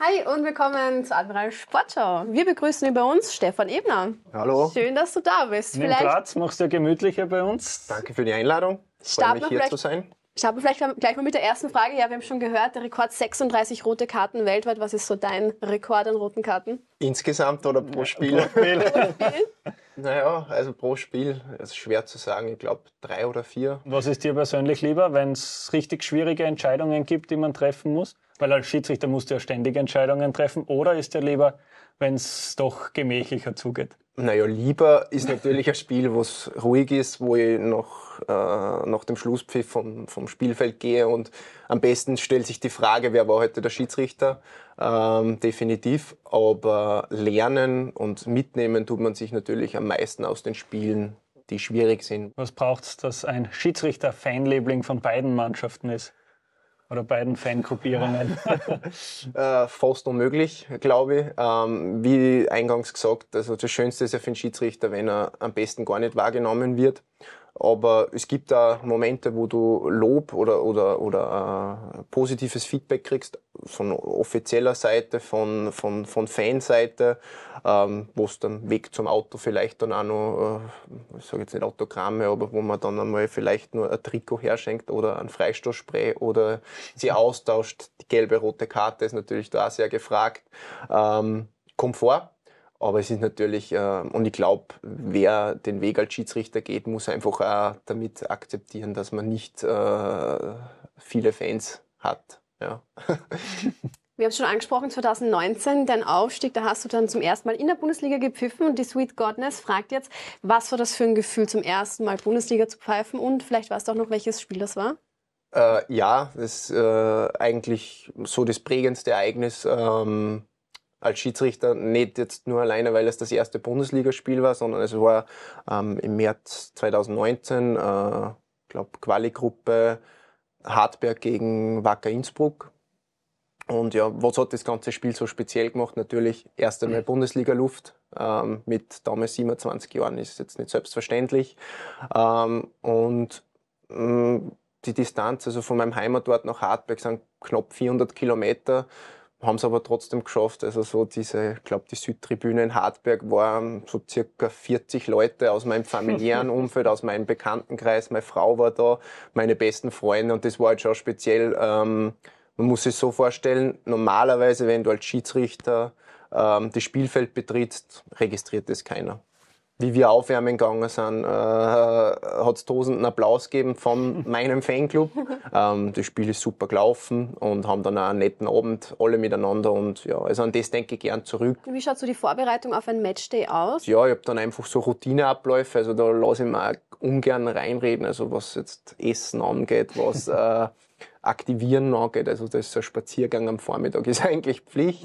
Hi und willkommen zur Admiral Sportschau. Wir begrüßen über uns Stefan Ebner. Hallo. Schön, dass du da bist. Nimm vielleicht Platz, machst du ja gemütlicher bei uns. Danke für die Einladung. Freue mich hier zu sein. Starten vielleicht gleich mal mit der ersten Frage. Ja, wir haben schon gehört, der Rekord 36 rote Karten weltweit. Was ist so dein Rekord an roten Karten? Insgesamt oder pro Spiel? Ja, pro Spiel. Naja, also pro Spiel ist schwer zu sagen. Ich glaube drei oder vier. Was ist dir persönlich lieber, wenn es richtig schwierige Entscheidungen gibt, die man treffen muss? Weil als Schiedsrichter musst du ja ständig Entscheidungen treffen. Oder ist dir lieber, wenn es doch gemächlicher zugeht? Naja, lieber ist natürlich ein Spiel, wo es ruhig ist, wo ich noch, äh, nach dem Schlusspfiff vom, vom Spielfeld gehe und am besten stellt sich die Frage, wer war heute der Schiedsrichter? Ähm, definitiv. Aber lernen und mitnehmen tut man sich natürlich am meisten aus den Spielen, die schwierig sind. Was braucht es, dass ein Schiedsrichter Fanlabling von beiden Mannschaften ist? oder beiden Fangruppierungen? äh, fast unmöglich, glaube ich. Ähm, wie eingangs gesagt, also das Schönste ist ja für einen Schiedsrichter, wenn er am besten gar nicht wahrgenommen wird. Aber es gibt da Momente, wo du Lob oder, oder, oder äh, positives Feedback kriegst von offizieller Seite, von, von, von Fanseite, ähm, wo es dann Weg zum Auto vielleicht dann auch noch, äh, ich sage jetzt nicht Autogramme, aber wo man dann einmal vielleicht nur ein Trikot herschenkt oder ein Freistoßspray oder sie austauscht. Die gelbe, rote Karte ist natürlich da sehr gefragt. Ähm, Komfort aber es ist natürlich, äh, und ich glaube, wer den Weg als Schiedsrichter geht, muss einfach auch damit akzeptieren, dass man nicht äh, viele Fans hat. Ja. Wir haben es schon angesprochen, 2019, dein Aufstieg, da hast du dann zum ersten Mal in der Bundesliga gepfiffen und die Sweet Godness fragt jetzt, was war das für ein Gefühl, zum ersten Mal Bundesliga zu pfeifen und vielleicht weißt du auch noch, welches Spiel das war? Äh, ja, das ist äh, eigentlich so das prägendste Ereignis ähm, als Schiedsrichter nicht jetzt nur alleine, weil es das erste Bundesligaspiel war, sondern es war ähm, im März 2019, ich äh, glaube, Quali-Gruppe Hartberg gegen Wacker Innsbruck. Und ja, was hat das ganze Spiel so speziell gemacht? Natürlich erst einmal Bundesliga-Luft. Ähm, mit damals 27 Jahren ist jetzt nicht selbstverständlich. Ähm, und mh, mm, die Distanz, also von meinem Heimatort nach Hartberg, sind knapp 400 Kilometer haben es aber trotzdem geschafft. Also so diese, ich glaube, die Südtribüne in Hartberg waren so circa 40 Leute aus meinem familiären Umfeld, aus meinem Bekanntenkreis. Meine Frau war da, meine besten Freunde und das war halt schon speziell. Ähm, man muss sich so vorstellen, normalerweise, wenn du als Schiedsrichter ähm, das Spielfeld betrittst, registriert das keiner wie wir aufwärmen gegangen sind, äh, hat es tosenden Applaus gegeben von meinem Fanclub. Ähm, das Spiel ist super gelaufen und haben dann auch einen netten Abend alle miteinander und ja, also an das denke ich gern zurück. Wie schaut so die Vorbereitung auf ein Matchday aus? Ja, ich habe dann einfach so Routineabläufe, also da lasse ich mir auch ungern reinreden, also was jetzt Essen angeht, was äh, Aktivieren angeht. Also das ist ein Spaziergang am Vormittag ist eigentlich Pflicht.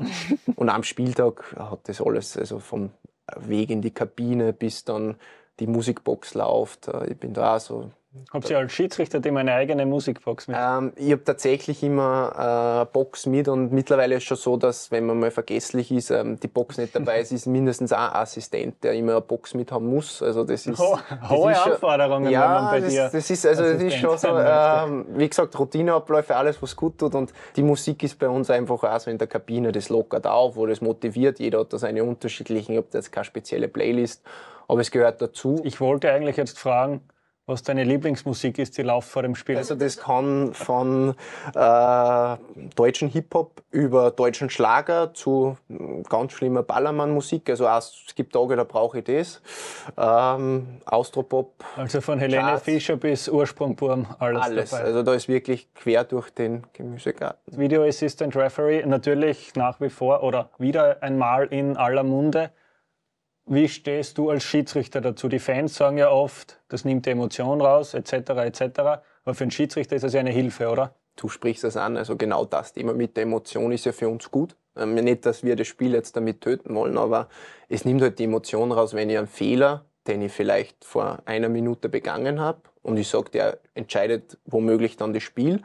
Und am Spieltag hat das alles, also vom Weg in die Kabine bis dann die Musikbox läuft. Äh, ich bin da auch so Habt ihr als Schiedsrichter immer eine eigene Musikbox mit? Ähm, ich habe tatsächlich immer äh, Box mit und mittlerweile ist es schon so, dass wenn man mal vergesslich ist, ähm, die Box nicht dabei ist, ist mindestens ein Assistent, der immer eine Box mit haben muss. Also das ist Ho das hohe ist Anforderungen wenn man bei das, dir. Das ist also das ist schon so, ähm, wie gesagt, Routineabläufe, alles was gut tut und die Musik ist bei uns einfach auch so in der Kabine, das lockert auf, wo das motiviert. Jeder hat da seine unterschiedlichen, ich habe da jetzt keine spezielle Playlist, aber es gehört dazu. Ich wollte eigentlich jetzt fragen was deine Lieblingsmusik ist, die läuft vor dem Spiel? Also das kann von äh, deutschen Hip-Hop über deutschen Schlager zu ganz schlimmer Ballermann-Musik. Also es gibt Tage, da brauche ich das. Ähm, Austropop. Also von Helene Charts. Fischer bis Ursprungburm, alles, alles dabei. Also da ist wirklich quer durch den Gemüsegarten. Video Assistant Referee natürlich nach wie vor oder wieder einmal in aller Munde. Wie stehst du als Schiedsrichter dazu? Die Fans sagen ja oft, das nimmt die Emotion raus, etc., etc. Aber für einen Schiedsrichter ist das ja eine Hilfe, oder? Du sprichst das an, also genau das Thema mit der Emotion ist ja für uns gut. Ähm, nicht, dass wir das Spiel jetzt damit töten wollen, aber es nimmt halt die Emotion raus, wenn ich einen Fehler den ich vielleicht vor einer Minute begangen habe. Und ich sage, der entscheidet womöglich dann das Spiel,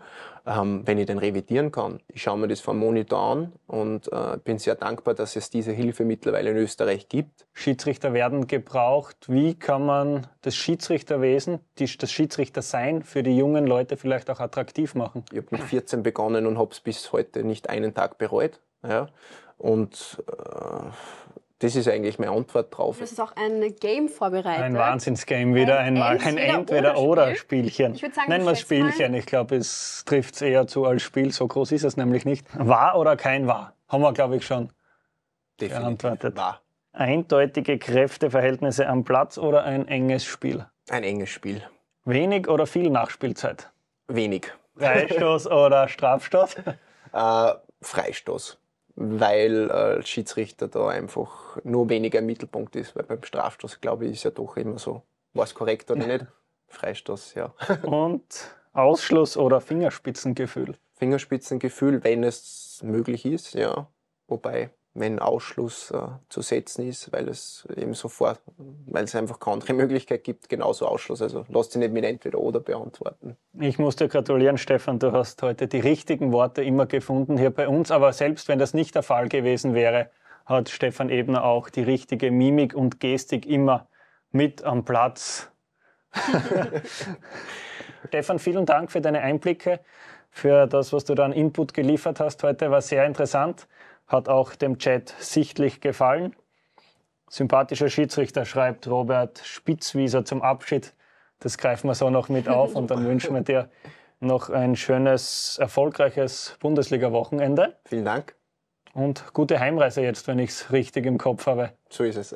ähm, wenn ich den revidieren kann. Ich schaue mir das vom Monitor an und äh, bin sehr dankbar, dass es diese Hilfe mittlerweile in Österreich gibt. Schiedsrichter werden gebraucht. Wie kann man das Schiedsrichterwesen, die, das Schiedsrichtersein für die jungen Leute vielleicht auch attraktiv machen? Ich habe mit 14 begonnen und habe es bis heute nicht einen Tag bereut. Ja. Und äh, das ist eigentlich meine Antwort drauf. Das ist auch ein Game vorbereitet. Ein Wahnsinnsgame wieder, ein, ein, ein Entweder-Oder-Spielchen. Entweder Nennen wir es Spielchen. Ich glaube, es trifft es eher zu als Spiel. So groß ist es nämlich nicht. Wahr oder kein Wahr? Haben wir, glaube ich, schon Definitiv beantwortet. Wahr. Eindeutige Kräfteverhältnisse am Platz oder ein enges Spiel? Ein enges Spiel. Wenig oder viel Nachspielzeit? Wenig. Freistoß oder Strafstoß? Äh, Freistoß weil äh, Schiedsrichter da einfach nur weniger im Mittelpunkt ist, weil beim Strafstoß, glaube ich, ist ja doch immer so, war es korrekt oder nicht? Freistoß, ja. Und Ausschluss oder Fingerspitzengefühl? Fingerspitzengefühl, wenn es möglich ist, ja. Wobei wenn Ausschluss äh, zu setzen ist, weil es eben sofort, weil es einfach keine andere Möglichkeit gibt, genauso Ausschluss. Also lasst sie nicht mit entweder oder beantworten. Ich muss dir gratulieren, Stefan, du hast heute die richtigen Worte immer gefunden hier bei uns. Aber selbst wenn das nicht der Fall gewesen wäre, hat Stefan Ebner auch die richtige Mimik und Gestik immer mit am Platz. Stefan, vielen Dank für deine Einblicke, für das, was du da an Input geliefert hast heute. War sehr interessant hat auch dem Chat sichtlich gefallen. Sympathischer Schiedsrichter schreibt Robert Spitzwieser zum Abschied. Das greifen wir so noch mit auf und dann wünschen wir dir noch ein schönes, erfolgreiches Bundesliga-Wochenende. Vielen Dank. Und gute Heimreise jetzt, wenn ich es richtig im Kopf habe. So ist es.